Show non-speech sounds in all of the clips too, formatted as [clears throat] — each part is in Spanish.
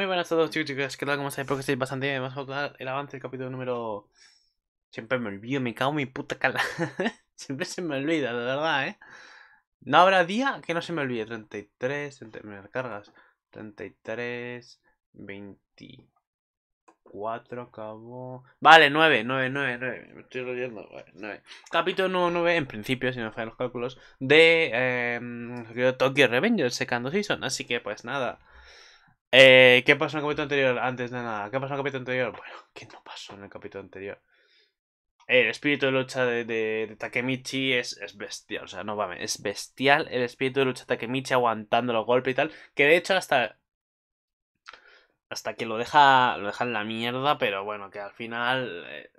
Muy buenas a todos chicos chicas, ¿qué tal? ¿Cómo estáis? porque que estéis bastante bien, vamos a hablar el avance del capítulo número... Siempre me olvido, me cago en mi puta cala. [laughs] Siempre se me olvida, de verdad, ¿eh? No habrá día que no se me olvide. 33, 30... me recargas. 33, 24, Acabo... Vale, 9, 9, 9, 9. Me estoy rodeando, vale, 9. Capítulo 9, en principio, si no fallan los cálculos, de... Eh, Tokyo Revengers secando Season. Así que, pues nada... Eh, ¿Qué pasó en el capítulo anterior? Antes de nada, ¿qué pasó en el capítulo anterior? Bueno, [laughs] ¿qué no pasó en el capítulo anterior? El espíritu de lucha de, Takemichi es, es, bestial, o sea, no mames, es bestial el espíritu de lucha de Takemichi aguantando los golpes y tal, que de hecho hasta... Hasta que lo deja, lo deja en la mierda, pero bueno, que al final... Eh,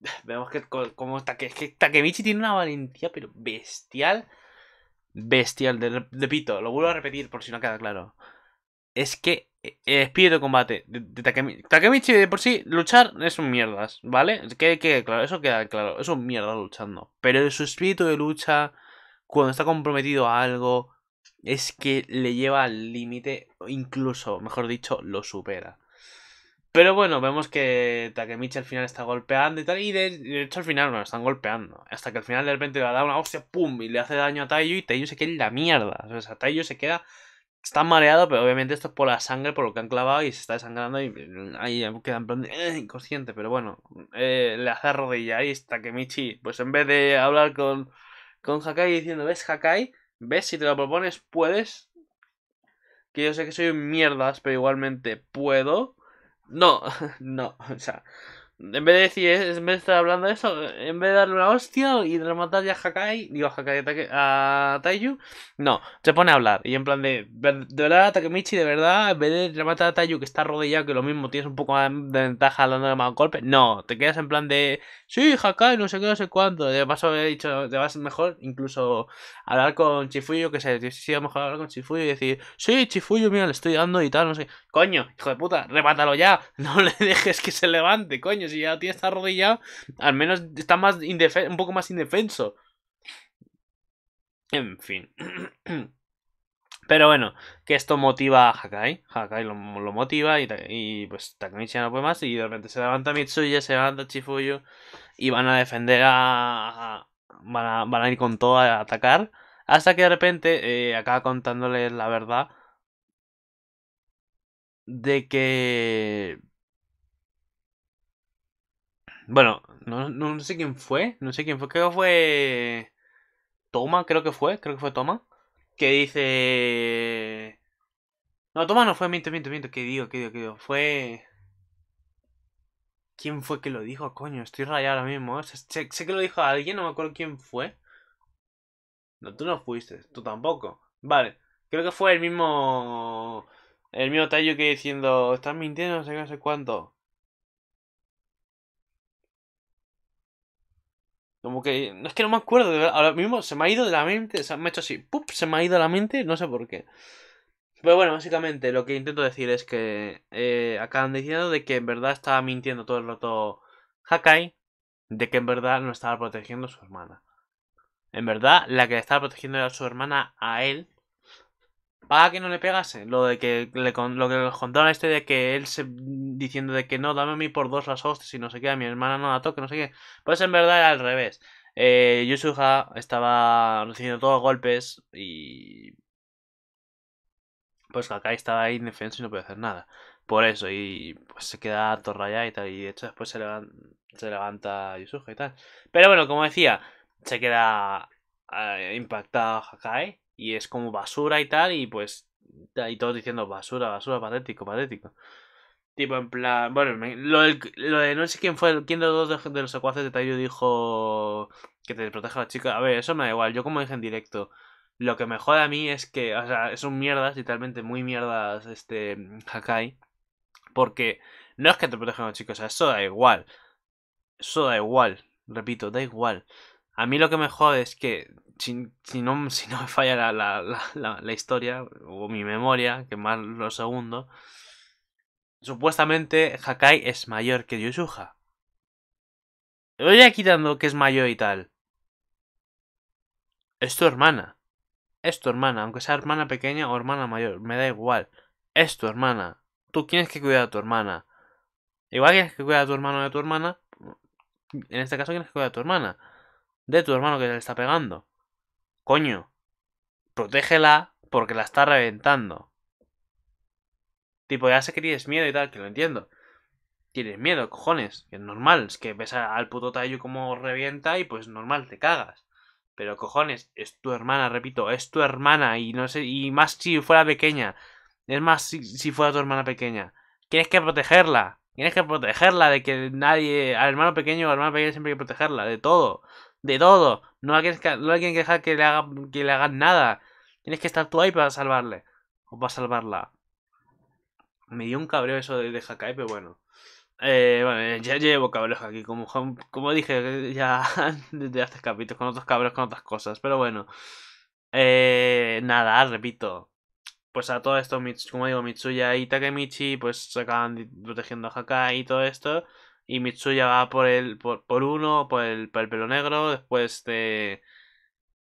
[laughs] vemos que como que Takemichi tiene una valentía, pero bestial. Bestial, repito, lo vuelvo a repetir por si no queda claro es que eh, el espíritu de combate de, Takemichi, Takemichi de por sí luchar es un mierdas, ¿vale? Que, que, claro, eso queda claro, es un mierda luchando. Pero su espíritu de lucha, cuando está comprometido a algo, es que le lleva al límite, incluso, mejor dicho, lo supera. Pero bueno, vemos que Takemichi al final está golpeando y tal. Y de, hecho al final bueno, están golpeando. Hasta que al final de repente le da una hostia, ¡pum! Y le hace daño a Tayo. y Tayo se queda en la mierda. O sea, Tayo se queda Está mareado, pero obviamente esto es por la sangre, por lo que han clavado y se está desangrando y ahí quedan en eh, inconsciente, pero bueno, eh, le hace rodilla y está que Michi, pues en vez de hablar con, con Hakai diciendo, ves Hakai, ves si te lo propones, puedes, que yo sé que soy mierdas, pero igualmente puedo, no, [laughs] no, o sea, en vez de decir, en vez de estar hablando de eso, en vez de darle una hostia y rematar ya a Hakai, digo a Hakai a Taiju no, se pone a hablar. Y en plan de, de verdad, Takemichi, de verdad, en vez de rematar a Taiju que está rodillado, que lo mismo tienes un poco de ventaja dándole más golpe no, te quedas en plan de, sí, Hakai, no sé qué, no sé cuánto. De paso, he dicho, te vas mejor incluso hablar con Chifuyo, que sé, si es mejor hablar con Chifuyo y decir, sí, Chifuyo, mira, le estoy dando y tal, no sé. Coño, hijo de puta, remátalo ya, [laughs] no le dejes que se levante, coño si ya tiene esta rodilla al menos está más un poco más indefenso. En fin. [clears throat] Pero bueno, que esto motiva a Hakai. Hakai lo, motiva y, pues Takamichi ya no puede más. Y de repente se levanta Mitsuya, se levanta Chifuyo. Y van a defender a. van, a van a ir con todo a atacar. Hasta que de repente acá eh, acaba contándoles la verdad. De que. Bueno, no, no, sé quién fue, no sé quién fue, creo que fue Toma, creo que fue, creo que fue Toma, que dice... No, Toma no fue, miento, miento, miento, que digo, que digo, que digo, fue... ¿Quién fue que lo dijo? Coño, estoy rayado ahora mismo. ¿eh? sé, que lo dijo alguien, no me acuerdo quién fue. No, tú no fuiste, tú tampoco. Vale, creo que fue el mismo... El mismo tallo que diciendo, estás mintiendo, no sé qué, no sé cuánto. Como que. No es que no me acuerdo. Ahora mismo se me ha ido de la mente. Se me ha hecho así. ¡pup! Se me ha ido de la mente. No sé por qué. Pero bueno, básicamente lo que intento decir es que. Eh, acaban diciendo de que en verdad estaba mintiendo todo el rato Hakai. De que en verdad no estaba protegiendo a su hermana. En verdad, la que estaba protegiendo era su hermana a él. Para ah, que no le pegase. Lo de que le lo que contaron a este de que él se diciendo de que no, dame a mí por dos las hostias y no sé qué, a mi hermana no la toque, no sé qué. Pues en verdad era al revés. Eh, Yusuha estaba recibiendo todos los golpes y. Pues Hakai estaba ahí indefenso y no podía hacer nada. Por eso, y pues se queda atorrayada y tal. Y de hecho, después se, levanta, se levanta Yusuha y tal. Pero bueno, como decía, se queda eh, impactado Hakai y es como basura y tal, y pues, y todos diciendo basura, basura, patético, patético. Tipo, en plan, bueno, lo, de no sé quién fue, quién de los dos de, los secuaces de Tayo dijo que te proteja a la chica. A ver, eso me da igual, yo como dije en directo, lo que me jode a mí es que, o sea, son mierdas, literalmente muy mierdas, este, Hakai, porque no es que te protejan los chicos, o sea, eso da igual. Eso da igual, repito, da igual. A mí lo que me jode es que si, [laughs] no, me falla la, historia o mi memoria, que más lo segundo, supuestamente Hakai es mayor que Yusuha. Voy a quitando que es mayor y tal. Es tu hermana. Es tu hermana, aunque sea hermana pequeña o hermana mayor, me da igual. Es tu hermana. Tú tienes que cuidar a tu hermana. Igual tienes que cuidar a tu hermano de tu hermana. En este caso tienes que cuidar a tu hermana de tu hermano que le está pegando. Coño, protégela porque la está reventando. Tipo, ya sé que tienes miedo y tal, que lo entiendo. Tienes miedo, cojones, que es normal, es que ves al puto Tayu como revienta y pues normal, te cagas. Pero cojones, es tu hermana, repito, es tu hermana y no sé, y más si fuera pequeña. Es más si, fuera tu hermana pequeña. Tienes que protegerla. Tienes que protegerla de que nadie, al hermano pequeño o al hermano pequeño siempre hay que protegerla, de todo de todo. No hay que, no que dejar que le, haga, que le hagan nada. Tienes que estar tú ahí para salvarle. O para salvarla. Me dio un cabreo eso de, Hakai, pero bueno. Eh, bueno, eh, ya, llevo cabreos aquí, como, como dije eh, ya [laughs] desde hace capítulos, con otros cabreos, con otras cosas, pero bueno. Eh, nada, repito. Pues a todo esto, como digo, Mitsuya y Takemichi, pues se acaban protegiendo a Hakai y todo esto y Mitsuya va por el por, por uno, por el, pelo negro, después este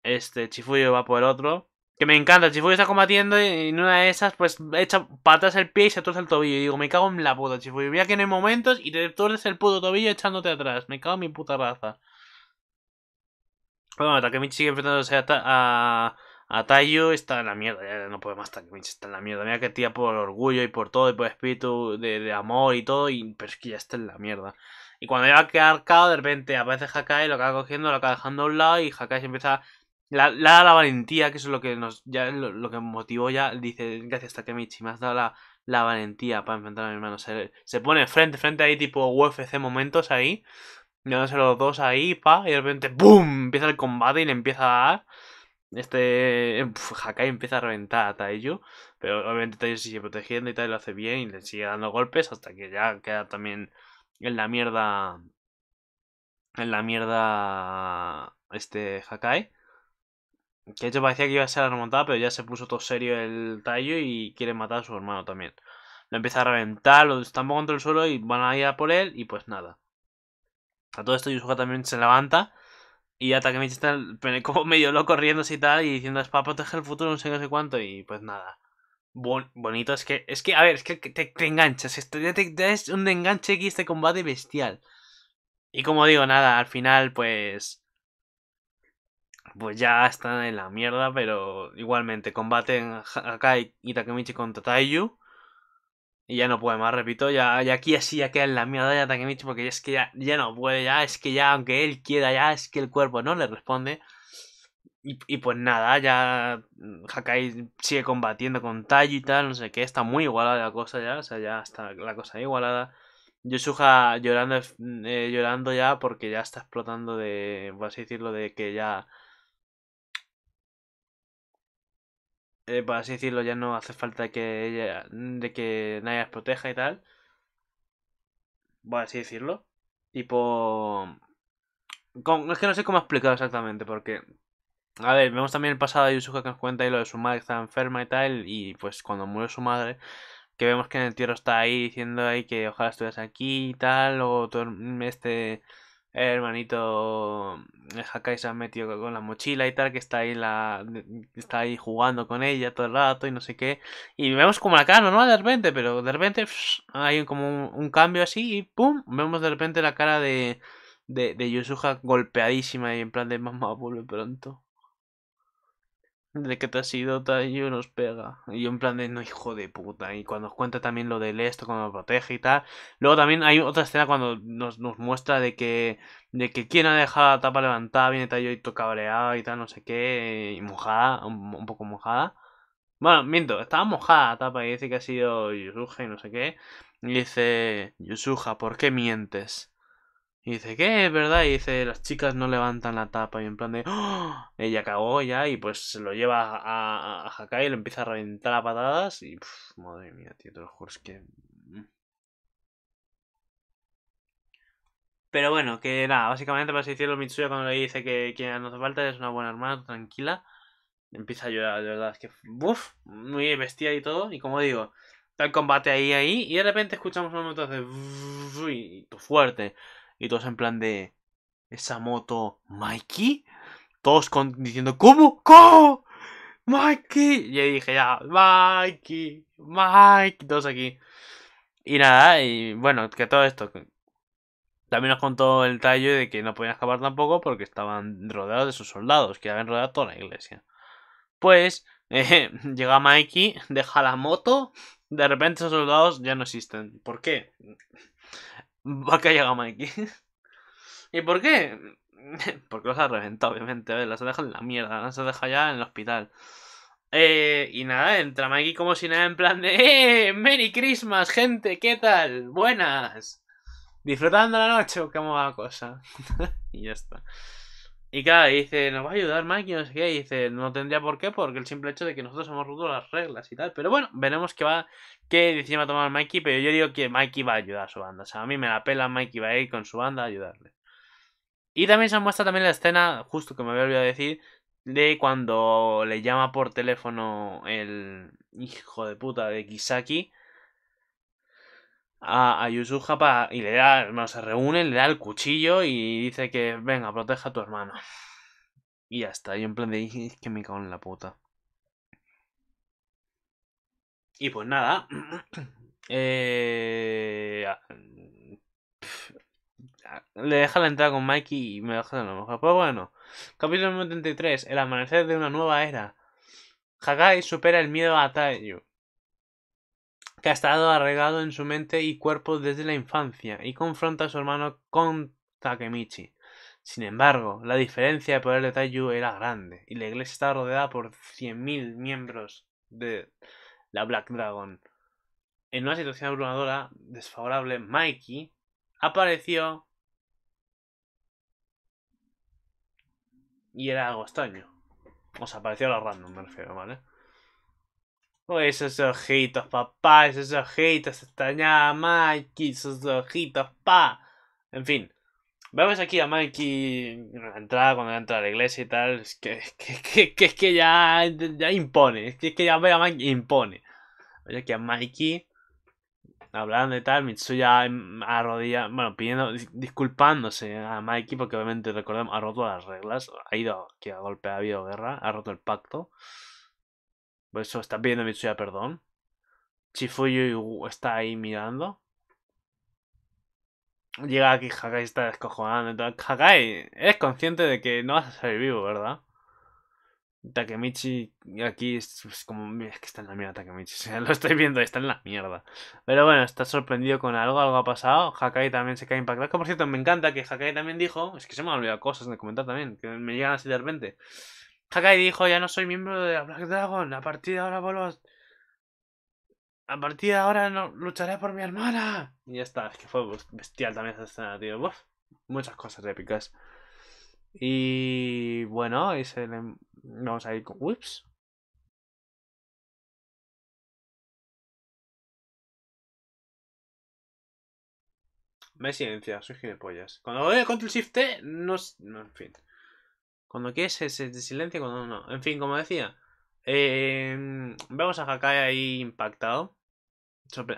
este Chifuyo va por el otro. Que me encanta, Chifuyo está combatiendo y en una de esas pues echa patas el pie y se torce el tobillo. Y digo, me cago en la puta, Chifuyo. Mira que en hay momentos y te tuerces el puto tobillo echándote atrás. Me cago en mi puta raza. hasta bueno, Takemichi sigue enfrentándose a, Atayo está en la mierda, ya no puede más, Takemichi está en la mierda. Mira que tía por orgullo y por todo, y por espíritu de, amor y todo, pero es que ya está en la mierda. Y cuando llega a quedar de repente aparece Hakai, lo acaba cogiendo, lo acaba dejando a un lado, y Hakai se empieza. La, la, la valentía, que es lo que nos ya lo, que motivó ya, dice, gracias Takemichi, me has dado la, valentía para enfrentar a mi hermano. Se, pone frente, frente ahí, tipo UFC momentos ahí, mirándose los dos ahí, pa, y de repente, ¡boom! Empieza el combate y le empieza a dar este Hakai empieza a reventar a Taeyu, pero obviamente se sigue protegiendo y tallo lo hace bien y le sigue dando golpes hasta que ya queda también en la mierda. En la mierda. Este Hakai. Que de hecho parecía que iba a ser la remontada, pero ya se puso todo serio el tallo y quiere matar a su hermano también. Lo empieza a reventar, lo estampa contra el suelo y van a ir a por él y pues nada. A todo esto Yusuka también se levanta y Takemichi está como [laughs] medio loco riéndose y tal, y diciendo es para proteger el futuro, no sé, no sé cuánto, y pues nada. bonito, es que, es que, a ver, es que te, enganchas, es, es un enganche X este combate bestial. Y como digo, nada, al final, pues. Pues ya están en la mierda, pero igualmente, combaten Hakai y Takemichi contra Taiyu. Y ya no puede más, repito, ya, ya aquí así ya queda en la mierda ya Takemichi porque es que ya, ya no puede, ya es que ya aunque él quiera, ya es que el cuerpo no le responde. Y, pues nada, ya Hakai sigue combatiendo con tallita y tal, no sé qué, está muy igualada la cosa ya, o sea, ya está la cosa igualada. Yosuha llorando, eh, llorando ya porque ya está explotando de, por así decirlo, de que ya eh, por así decirlo, ya no hace falta que ella, de que nadie las proteja y tal. Por así decirlo. Y por... es que no sé cómo explicarlo exactamente, porque... A ver, vemos también el pasado de Yusuke que nos cuenta y lo de su madre que está enferma y tal, y pues cuando muere su madre, que vemos que en el tierra está ahí diciendo ahí que ojalá estuvieras aquí y tal, o este el hermanito Hakai se ha metido con la mochila y tal, que está ahí la está ahí jugando con ella todo el rato y no sé qué. Y vemos como la cara no de repente, pero de repente hay como un, cambio así y ¡pum! Vemos de repente la cara de, de, de golpeadísima y en plan de mamá, vuelve pronto de que te has ido Tayo nos pega. Y yo en plan de no hijo de puta. Y cuando cuenta también lo del esto, cuando nos protege y tal. Luego también hay otra escena cuando nos, muestra de que de que quien ha dejado la tapa levantada, viene Tayo y cabreado y tal, no sé qué, y mojada, un, poco mojada. Bueno, miento, estaba mojada tapa y dice que ha sido Yusuja y no sé qué. Y dice, Yusuja, ¿por qué mientes? Y dice, ¿qué? ¿Es verdad? Y dice, las chicas no levantan la tapa. Y en plan de, ¡Oh! ella cagó ya. Y pues se lo lleva a, Hakai y lo empieza a reventar a patadas. Y, madre mía, tío, te lo juro, es que. Pero bueno, que nada, básicamente para decir decirlo, Mitsuya cuando le dice que quien no hace falta es una buena hermana, tranquila, empieza a llorar, de verdad, es que, ¡buf! muy vestida y todo, y como digo, está el combate ahí, ahí, y de repente escuchamos un momento de, muy fuerte, y todos en plan de... ¿Esa moto Mikey? Todos diciendo, ¿cómo? ¿Cómo? Mikey. Y ahí dije ya, Mikey, ¡Mikey! todos aquí. Y nada, y bueno, que todo esto. También nos contó el tallo de que no podían escapar tampoco porque estaban rodeados de sus soldados, que habían rodeado toda la iglesia. Pues [laughs] eh, llega Mikey, deja la moto, de repente esos soldados ya no existen. ¿Por qué? llegado Mikey ¿Y por qué? [laughs] Porque los ha reventado, obviamente. A las ha dejado en la mierda, las ha dejado ya en el hospital. Eh, y nada, entra Mikey como si nada en plan de ¡Eh! ¡Merry Christmas, gente! ¿Qué tal? ¡Buenas! Disfrutando la noche ¡Qué cómo cosa. [laughs] y ya está. Y claro, dice, nos va a ayudar Mikey, no sé qué. Y dice, no tendría por qué, porque el simple hecho de que nosotros hemos roto las reglas y tal. Pero bueno, veremos qué va, qué decisión va a tomar Mikey. Pero yo digo que Mikey va a ayudar a su banda. O sea, a mí me la pela, Mikey va a ir con su banda a ayudarle. Y también se muestra también la escena, justo que me había olvidado decir, de cuando le llama por teléfono el hijo de puta de Kisaki a, a para, y le da, bueno, se reúnen, le da el cuchillo y dice que venga, proteja a tu hermano. Y ya está, yo en plan de que me cago en la puta. Y pues nada. [clears throat] Eh, le deja la entrada con Mikey y me deja de la mejor. pues bueno, capítulo 93, el amanecer de una nueva era. Hagai supera el miedo a Taiyu que ha estado arraigado en su mente y cuerpo desde la infancia, y confronta a su hermano con Takemichi. Sin embargo, la diferencia de poder de Taiyu era grande, y la iglesia estaba rodeada por 100.000 miembros de la Black Dragon. En una situación abrumadora, desfavorable, Mikey apareció y era algo extraño. O sea, apareció a la random, me refiero, ¿vale? Oh, esos ojitos, papá, esos ojitos, extrañaba a Mikey, esos ojitos, pa. En fin, vemos aquí a Mikey en la entrada, cuando entra a la iglesia y tal. Es que, que, que, ya, impone, es que, que ya ve a Mikey, impone. Oye, aquí a Mikey hablando y tal, Mitsuya arrodilla, bueno, pidiendo, disculpándose a Mikey, porque obviamente recordemos, ha roto las reglas, ha ido que a golpe, ha habido guerra, ha roto el pacto. Por eso está pidiendo a Mitsuya perdón. Chifuyu está ahí mirando. Llega aquí Hakai está descojonando. Hakai, eres consciente de que no vas a salir vivo, ¿verdad? Takemichi aquí es, como... es que está en la mierda Takemichi. [laughs] lo estoy viendo, está en la mierda. Pero bueno, está sorprendido con algo, algo ha pasado. Hakai también se cae impactado. Que por cierto, me encanta que Hakai también dijo... Es que se me han olvidado cosas de comentar también, que me llegan así de repente. Hakai dijo, ya no soy miembro de la Black Dragon, a partir de ahora vuelvo a... partir de ahora no, lucharé por mi hermana. Y ya está, es que fue bestial también esa escena, tío. muchas cosas épicas. Y bueno, y se vamos a ir con... Ups. Me silencia, soy gilipollas. Cuando a control shift T, no... no en fin. Cuando quieres de silencio cuando no. En fin, como decía, em, vemos a Hakai ahí impactado.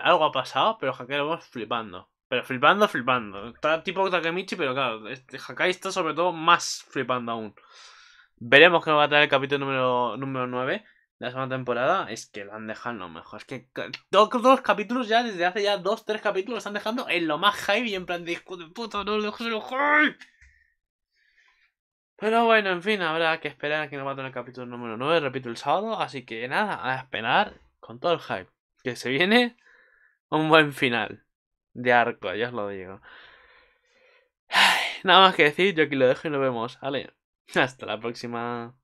Algo ha pasado, pero Hakai lo vamos flipando. Pero flipando, flipando. Está tipo Takemichi, pero claro, este, Hakai está sobre todo más flipando aún. Veremos qué nos va a traer el capítulo número, número 9 de la segunda temporada. Es que lo han dejado mejor. Es que todos los capítulos ya, desde hace ya dos, tres capítulos, lo están dejando en lo más hype y en plan de de puta, no lo dejo en lo pero bueno, en fin, habrá que esperar a que nos maten el capítulo número 9, repito, el sábado. Así que nada, a esperar con todo el hype. Que se viene un buen final de arco, ya os lo digo. nada más que decir, yo aquí lo dejo y nos vemos. Vale, hasta la próxima.